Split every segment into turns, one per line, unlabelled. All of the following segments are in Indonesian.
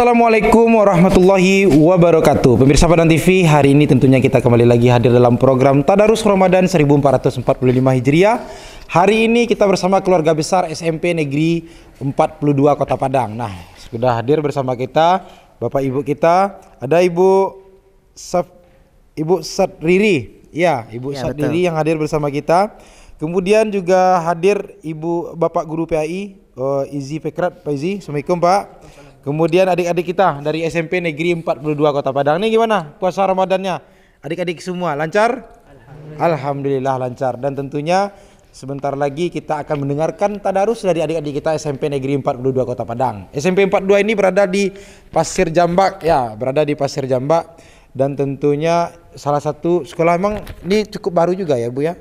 Assalamualaikum warahmatullahi wabarakatuh Pemirsa Padang TV, hari ini tentunya kita kembali lagi hadir dalam program Tadarus Ramadan 1445 Hijriah Hari ini kita bersama keluarga besar SMP Negeri 42 Kota Padang Nah, sudah hadir bersama kita Bapak Ibu kita, ada Ibu Saf, Ibu Satriri Ya, Ibu ya, Satriri yang hadir bersama kita Kemudian juga hadir Ibu Bapak Guru PAI uh, eh, Izi Pekrat, Pak Izi, Assalamualaikum Pak Assalamualaikum Kemudian adik-adik kita dari SMP Negeri 42 Kota Padang. Ini gimana puasa Ramadannya? Adik-adik semua lancar? Alhamdulillah. Alhamdulillah lancar dan tentunya sebentar lagi kita akan mendengarkan tadarus dari adik-adik kita SMP Negeri 42 Kota Padang. SMP 42 ini berada di Pasir Jambak ya, berada di Pasir Jambak dan tentunya salah satu sekolah emang ini cukup baru juga ya Bu ya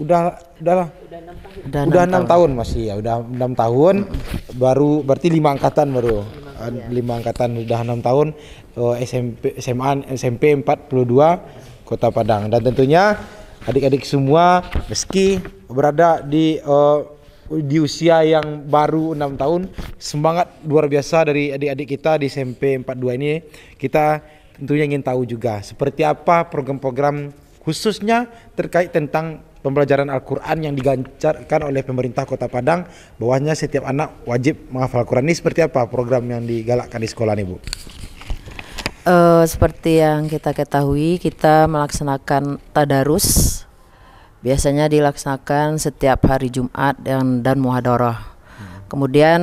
udah udahlah udah enam tahun. Udah 6 tahun. tahun masih ya udah enam tahun baru berarti lima angkatan baru iya. lima angkatan sudah enam tahun SMP SMA SMP 42 Kota Padang dan tentunya adik-adik semua meski berada di uh, di usia yang baru enam tahun semangat luar biasa dari adik-adik kita di SMP 42 ini kita tentunya ingin tahu juga seperti apa program-program khususnya terkait tentang pembelajaran Al-Quran yang digancarkan oleh pemerintah Kota Padang bahwasanya setiap anak wajib menghafal Al-Quran ini seperti apa program yang digalakkan di sekolah ini, Bu?
Uh, seperti yang kita ketahui kita melaksanakan tadarus biasanya dilaksanakan setiap hari Jumat dan dan Muhadarah Hmm. Kemudian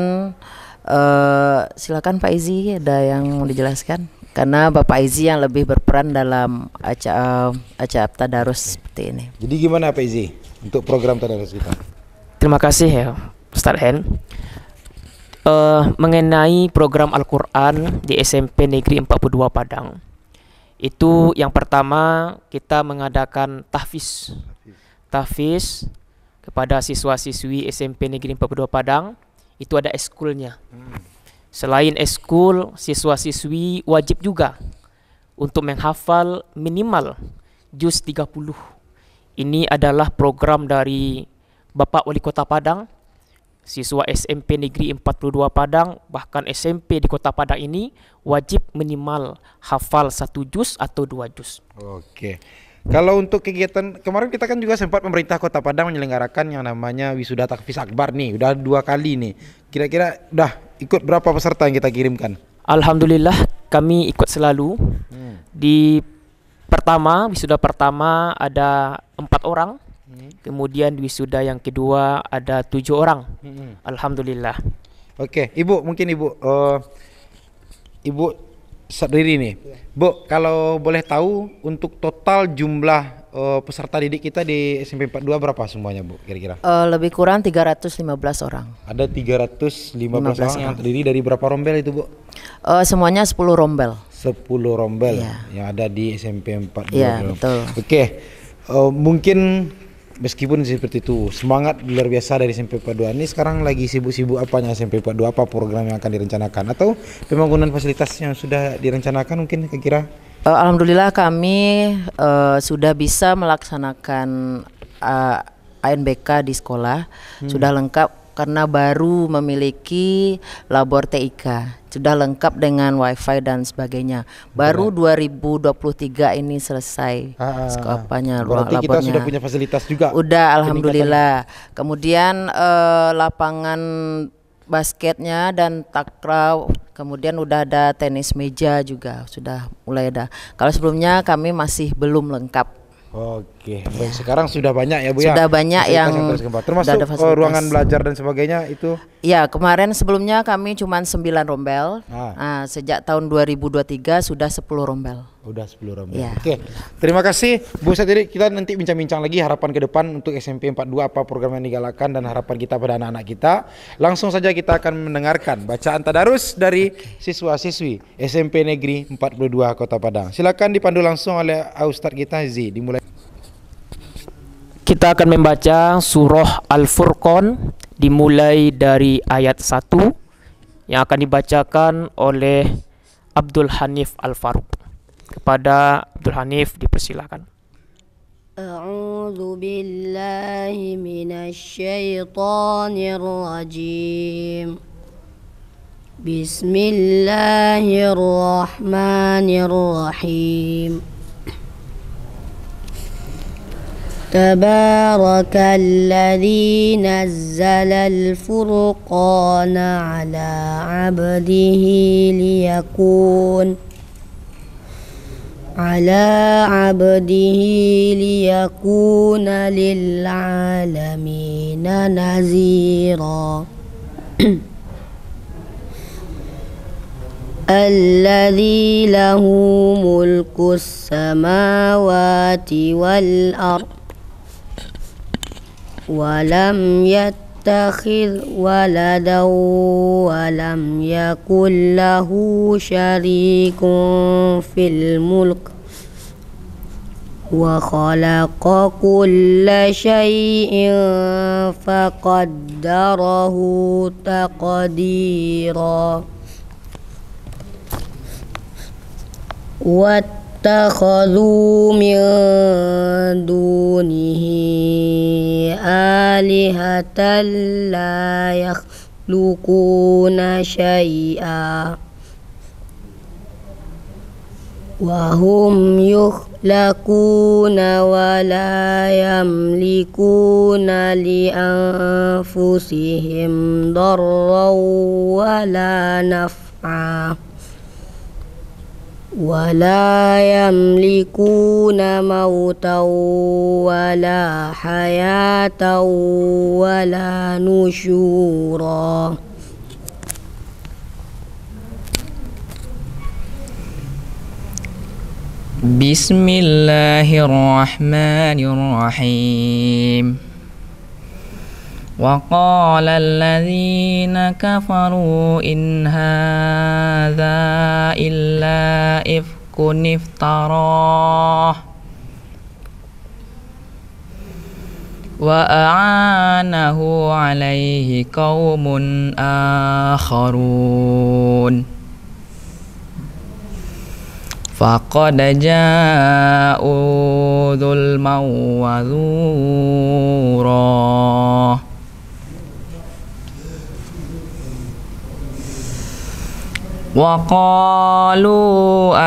uh, silakan Pak Izi ada yang mau dijelaskan karena Bapak Izi yang lebih berperan dalam acara eh, acara tadarus seperti ini. Jadi gimana Pak Izi untuk program tadarus kita? Terima kasih ya Ustaz Hen. Uh,
mengenai program Al-Quran di SMP Negeri 42 Padang itu yang pertama kita mengadakan tahfiz tahfiz kepada siswa-siswi SMP Negeri 42 Padang itu ada eskulnya hmm. Selain eskul, siswa-siswi wajib juga untuk menghafal minimal juz 30. Ini adalah program dari Bapak Wali Kota Padang, siswa SMP Negeri 42 Padang, bahkan SMP di Kota Padang ini wajib minimal hafal satu juz
atau dua juz. Oke. Kalau untuk kegiatan kemarin kita kan juga sempat pemerintah Kota Padang menyelenggarakan yang namanya wisuda takfis akbar nih, udah dua kali nih. Kira-kira dah ikut berapa peserta yang kita kirimkan? Alhamdulillah kami ikut selalu. Hmm.
Di pertama wisuda pertama ada empat orang, hmm. kemudian wisuda yang kedua ada tujuh orang. Hmm. Alhamdulillah. Oke, ibu
mungkin ibu uh, ibu sendiri nih. Ya. Bu, kalau boleh tahu untuk total jumlah uh, peserta didik kita di SMP 42 berapa semuanya, Bu? Kira-kira?
Uh, lebih kurang 315 orang.
Ada 315 orang, orang yang terdiri dari berapa rombel itu, Bu? Uh, semuanya 10 rombel. 10 rombel ya. yang ada di SMP 42. Iya, betul. Oke. Okay. Uh, mungkin meskipun seperti itu semangat luar biasa dari SMP 42 ini sekarang lagi sibuk-sibuk apanya SMP 42 apa program yang akan direncanakan atau pembangunan fasilitas yang sudah direncanakan mungkin kira-kira eh,
Alhamdulillah kami uh, sudah bisa melaksanakan uh, eh, ANBK di sekolah hmm. sudah lengkap karena baru memiliki labor TIK sudah lengkap dengan wifi dan sebagainya. Baru iya. Benar. 2023 ini selesai ah, ah, ah. skopanya ruang labornya. sudah punya fasilitas juga. Udah alhamdulillah. Kemudian eh, lapangan basketnya dan takraw kemudian udah ada tenis meja juga sudah mulai ada kalau sebelumnya kami masih belum lengkap
Oke, ya. Sekarang sudah banyak ya Bu ya. Sudah banyak Masih yang, yang termasuk ada eh, fasilitas. ruangan belajar dan sebagainya itu.
Ya, kemarin sebelumnya kami cuma 9 rombel. Ah. Nah, sejak tahun 2023 sudah 10 rombel. Udah 10 rombongan. Ya.
Oke. Terima kasih Bu Satiri. Kita nanti bincang-bincang lagi harapan ke depan untuk SMP 42 apa program yang digalakkan dan harapan kita pada anak-anak kita. Langsung saja kita akan mendengarkan bacaan tadarus dari siswa-siswi SMP Negeri 42 Kota Padang. Silakan dipandu langsung oleh Ustadz kita Zi. Dimulai. Kita akan membaca
surah al furqon dimulai dari ayat 1 yang akan dibacakan oleh Abdul Hanif Al-Faruq kepada Abdul Hanif dipersilahkan.
Bismillahirrahmanirrahim. تبارك الذي نزل الفرقان على عبده ليكون على عبده ليكون للعالمين نذيرا الذي له ملك السماوات والأرض ولم يت يتخذ ولدا ولم يكن له شريك في الملك وخلق كل شيء فقدره تقديرا اتخذوا من دونه آلهة لا يخلقون شيئا وهم يخلقون ولا يملكون لأنفسهم ضرا ولا نفعا ولا يملكون موتا ولا حياة ولا نشورا
بسم الله الرحمن الرحيم وقال الذين كفروا إن هذا إلا إفك افتراه وأعانه عليه قوم آخرون فقد جاءوا ظلما وزورا وقالوا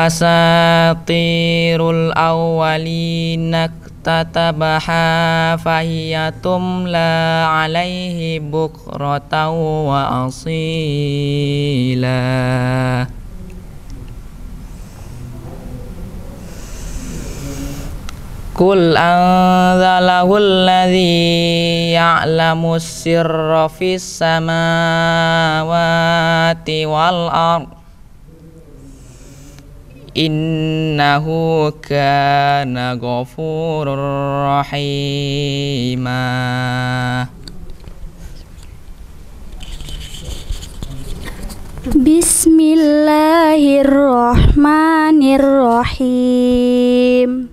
أساطير الأولين اكتتبها فهي تملى عليه بكرة وأصيلا قل أنزله الذي يعلم السر في السماوات والأرض إنه كان غفورا رحيما
بسم الله الرحمن الرحيم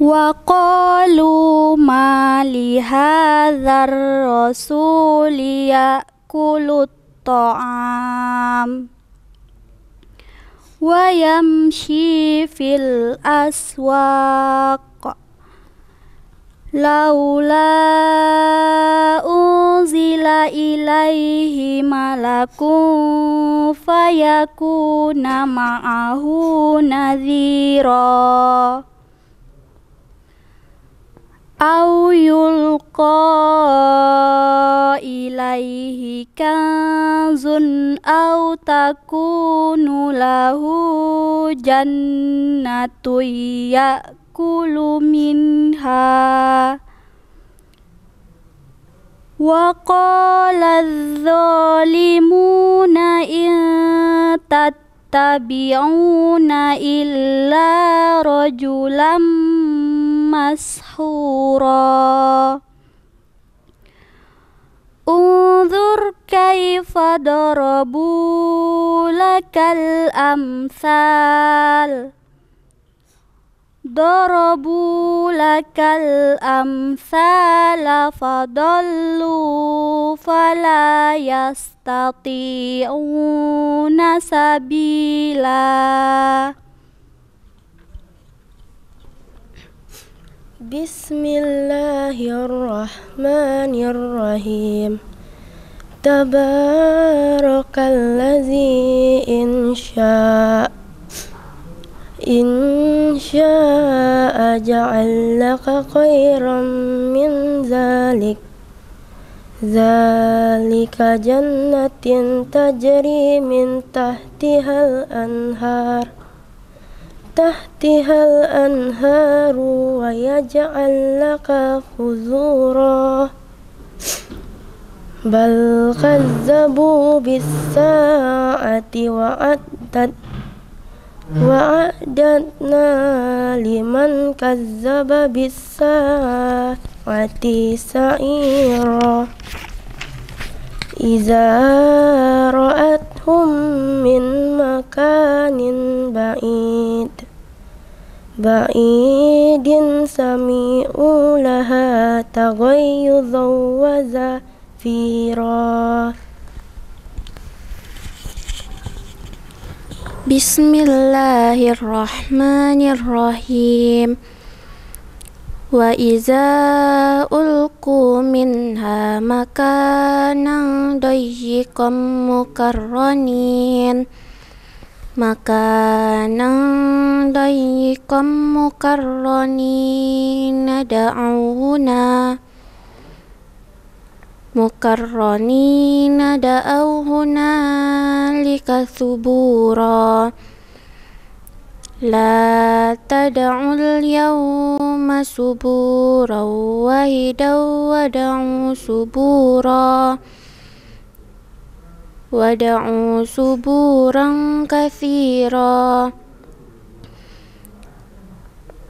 وقالوا ما لهذا الرسول يأكل الطعام Wa yamshi fil aswak, laula uzila ilaihi malaku, fayaku na maahu nadiro, au yul ilaihi kanzun au takunu lahu jannatu yakulu minha wa qala adh-dhalimuna in tabi'una illa rajulam mashura انظر كيف ضربوا لك الأمثال ضربوا لك الأمثال فضلوا فلا يستطيعون سبيلاً
بسم الله الرحمن الرحيم تبارك الذي إن شاء إن شاء جعل لك خيرا من ذلك ذلك جنة تجري من تحتها الأنهار تحتها الأنهار ويجعل لك خزورا بل كذبوا بالساعة وأعدت وأعددنا لمن كذب بالساعة سعيرا إذا رأتهم من مكان بعيد بعيد سميعوا لها تغيظا وزفيرا
بسم الله الرحمن الرحيم Wa iza ulku minha makanan dayyiqam mukarranin makanan dayyiqam mukarranin da'awuna mukarranin lika subura la tad'ul yawm Allahumma subura wa hidau wa da'u subura wa da'u subura kathira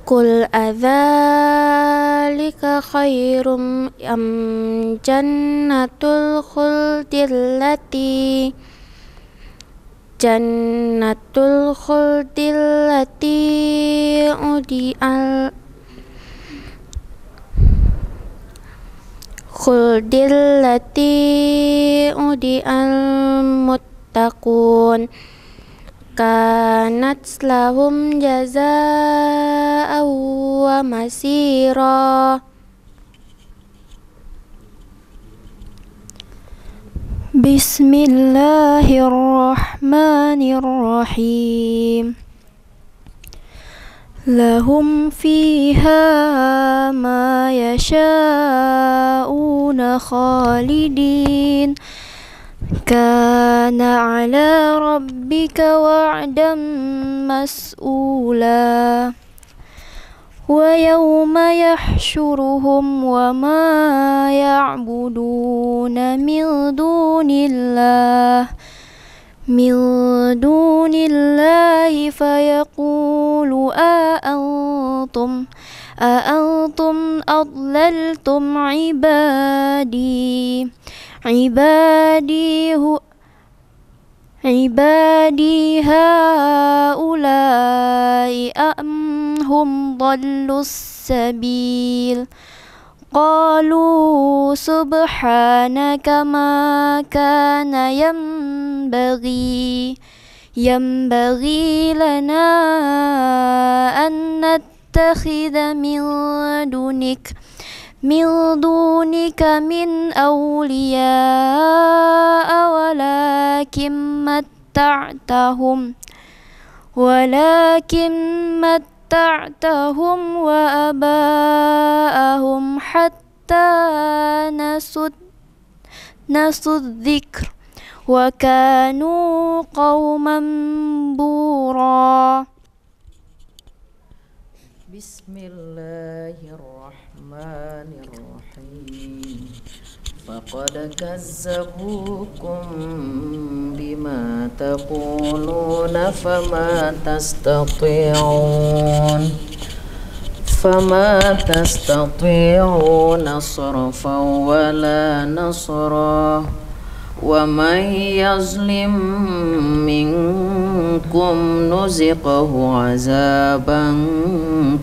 Qul adhalika khairum am jannatul khuldillati Jannatul khuldillati udi al-adha khuldil lati al muttaqun kanat lahum jazaa wa masira
Bismillahirrahmanirrahim لهم فيها ما يشاءون خالدين كان على ربك وعدا مسؤولا ويوم يحشرهم وما يعبدون من دون الله من دون الله فيقول أأنتم أأنتم أضللتم عبادي عبادي هو عبادي هؤلاء أم هم ضلوا السبيل قالوا سبحانك ما كان ينبغي ينبغي لنا أن نتخذ من دونك من دونك من أولياء ولكن متعتهم ولكن متعتهم متعتهم وآباءهم حتى نسوا نسوا الذكر وكانوا قوما بورا
بسم الله الرحمن الرحيم فقد كذبوكم ما تقولون فما تستطيعون فما تستطيعون صرفا ولا نصرا ومن يظلم منكم نزقه عذابا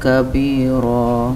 كبيرا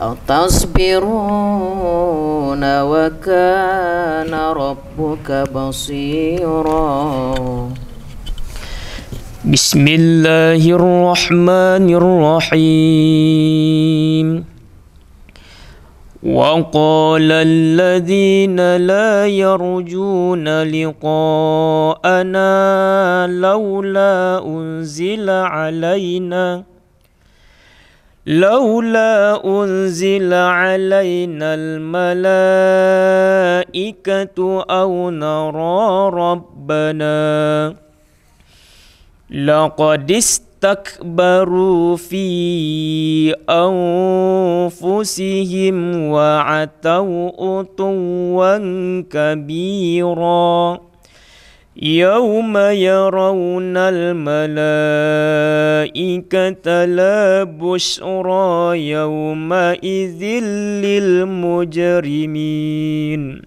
أتصبرون وكان ربك بصيرا
بسم الله الرحمن الرحيم وقال الذين لا يرجون لقاءنا لولا أنزل علينا لولا أنزل علينا الملائكة أو نرى ربنا لقد استكبروا في أنفسهم وعتوا أطوا كبيراً يوم يرون الملائكة لا بشرى يومئذ للمجرمين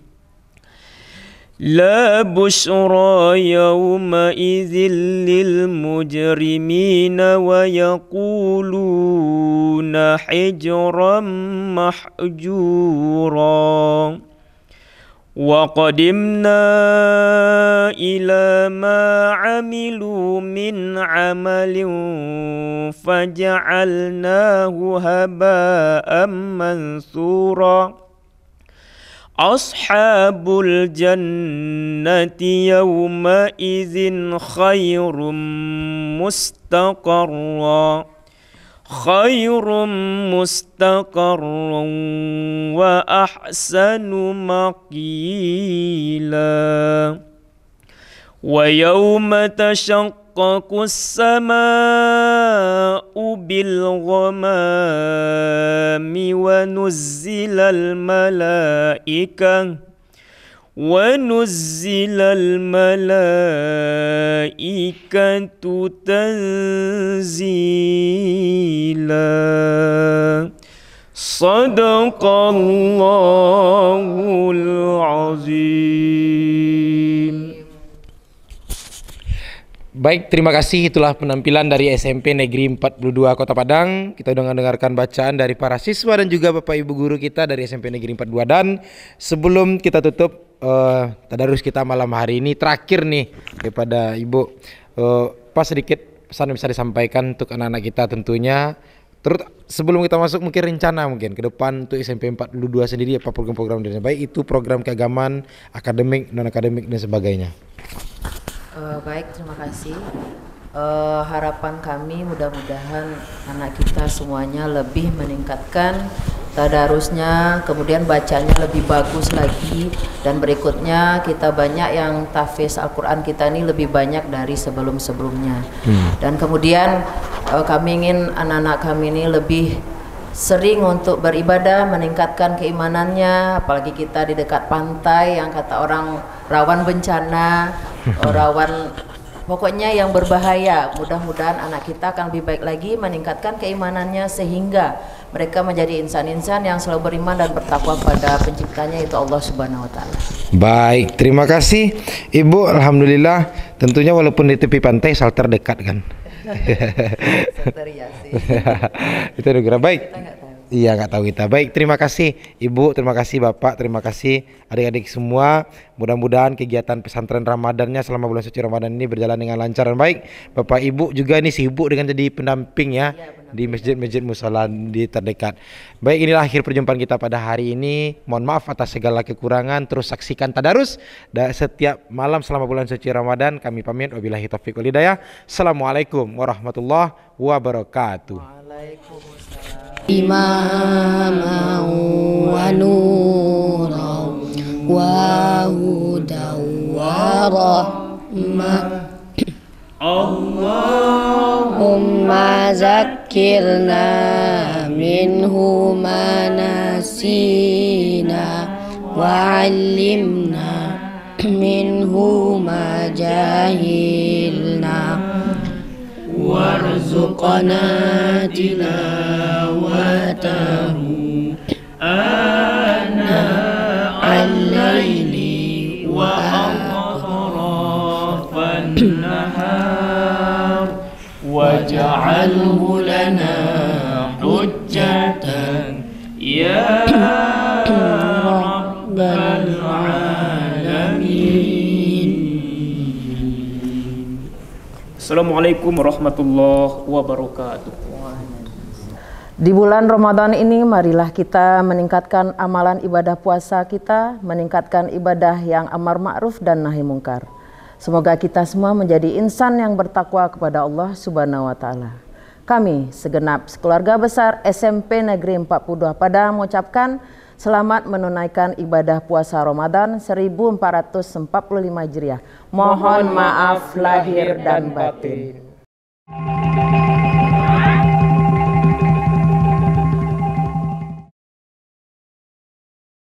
لا بشرى يومئذ للمجرمين ويقولون حجرا محجورا وقدمنا إلى ما عملوا من عمل فجعلناه هباء منثورا أصحاب الجنة يومئذ خير مستقرًا خير مستقر واحسن مقيلا ويوم تشقق السماء بالغمام ونزل الملائكه ونزل الملائكة تنزيلا صدق الله
العظيم Baik, terima kasih itulah penampilan dari SMP Negeri 42 Kota Padang. Kita sudah mendengarkan bacaan dari para siswa dan juga Bapak Ibu guru kita dari SMP Negeri 42 dan sebelum kita tutup uh, tadarus kita malam hari ini terakhir nih kepada Ibu uh, pas sedikit pesan bisa disampaikan untuk anak-anak kita tentunya Terus sebelum kita masuk mungkin rencana mungkin ke depan untuk SMP 42 sendiri apa program-program dan baik itu program keagamaan, akademik, non akademik dan sebagainya.
Uh, baik, terima kasih uh, harapan kami mudah-mudahan anak kita semuanya lebih meningkatkan tadarusnya, kemudian bacanya lebih bagus lagi dan berikutnya kita banyak yang tafis Al-Qur'an kita ini lebih banyak dari sebelum-sebelumnya. Hmm. Dan kemudian uh, kami ingin anak-anak kami ini lebih sering untuk beribadah, meningkatkan keimanannya, apalagi kita di dekat pantai yang kata orang rawan bencana, rawan Pokoknya yang berbahaya, mudah-mudahan anak kita akan lebih baik lagi meningkatkan keimanannya sehingga mereka menjadi insan-insan yang selalu beriman dan bertakwa pada penciptanya itu Allah Subhanahu wa taala.
Baik, terima kasih Ibu. Alhamdulillah, tentunya walaupun di tepi pantai salter dekat kan. Iya itu anugerah baik. Iya nggak tahu kita. Baik, terima kasih Ibu, terima kasih Bapak, terima kasih adik-adik semua. Mudah-mudahan kegiatan pesantren Ramadannya selama bulan suci Ramadan ini berjalan dengan lancar dan baik. Bapak Ibu juga ini sibuk dengan jadi pendamping ya, ya di masjid-masjid musola di terdekat. Baik, inilah akhir perjumpaan kita pada hari ini. Mohon maaf atas segala kekurangan. Terus saksikan tadarus dan setiap malam selama bulan suci Ramadan. Kami pamit wabillahi taufiq walidayah. Assalamualaikum warahmatullahi wabarakatuh. Waalaikumsalam.
إماما ونورا وهدى ورحمة اللهم ذكرنا منه ما نسينا وعلمنا منه ما جاهلنا وارزقنا تلاوته وتروا آناء
الليل وأطراف النهار واجعله لنا حجة يا
رب
العالمين السلام عليكم ورحمة الله وبركاته
Di bulan Ramadan ini marilah kita meningkatkan amalan ibadah puasa kita, meningkatkan ibadah yang amar ma'ruf dan nahi mungkar. Semoga kita semua menjadi insan yang bertakwa kepada Allah Subhanahu wa taala. Kami segenap keluarga besar SMP Negeri 42 pada mengucapkan selamat menunaikan ibadah puasa Ramadan 1445 Hijriah. Mohon maaf lahir dan batin.